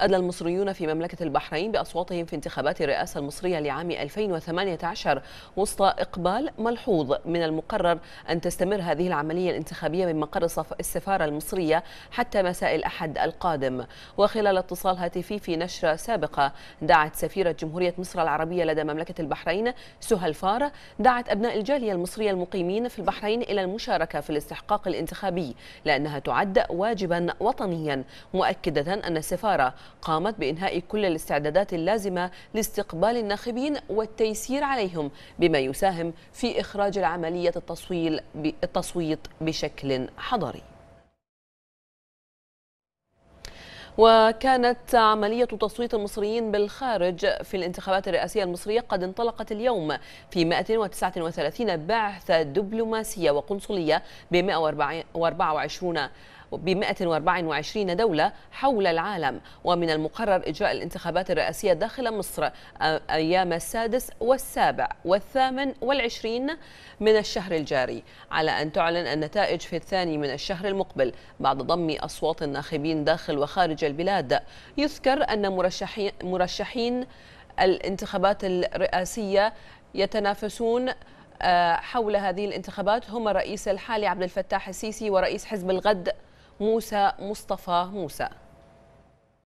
أدلى المصريون في مملكة البحرين بأصواتهم في انتخابات الرئاسة المصرية لعام 2018 وسط إقبال ملحوظ من المقرر أن تستمر هذه العملية الانتخابية من مقر السفارة المصرية حتى مساء الأحد القادم وخلال اتصال هاتفي في نشرة سابقة دعت سفيرة جمهورية مصر العربية لدى مملكة البحرين سهى الفار دعت أبناء الجالية المصرية المقيمين في البحرين إلى المشاركة في الاستحقاق الانتخابي لأنها تعد واجبا وطنيا مؤكدة أن السفارة قامت بإنهاء كل الاستعدادات اللازمة لاستقبال الناخبين والتيسير عليهم بما يساهم في إخراج العملية التصويت بشكل حضري وكانت عملية تصويت المصريين بالخارج في الانتخابات الرئاسية المصرية قد انطلقت اليوم في 139 بعثة دبلوماسية وقنصلية ب 124 ب 124 دولة حول العالم ومن المقرر إجراء الانتخابات الرئاسية داخل مصر أيام السادس والسابع والثامن والعشرين من الشهر الجاري على أن تعلن النتائج في الثاني من الشهر المقبل بعد ضم أصوات الناخبين داخل وخارج البلاد يذكر أن مرشحين, مرشحين الانتخابات الرئاسية يتنافسون حول هذه الانتخابات هم الرئيس الحالي عبد الفتاح السيسي ورئيس حزب الغد موسى مصطفى موسى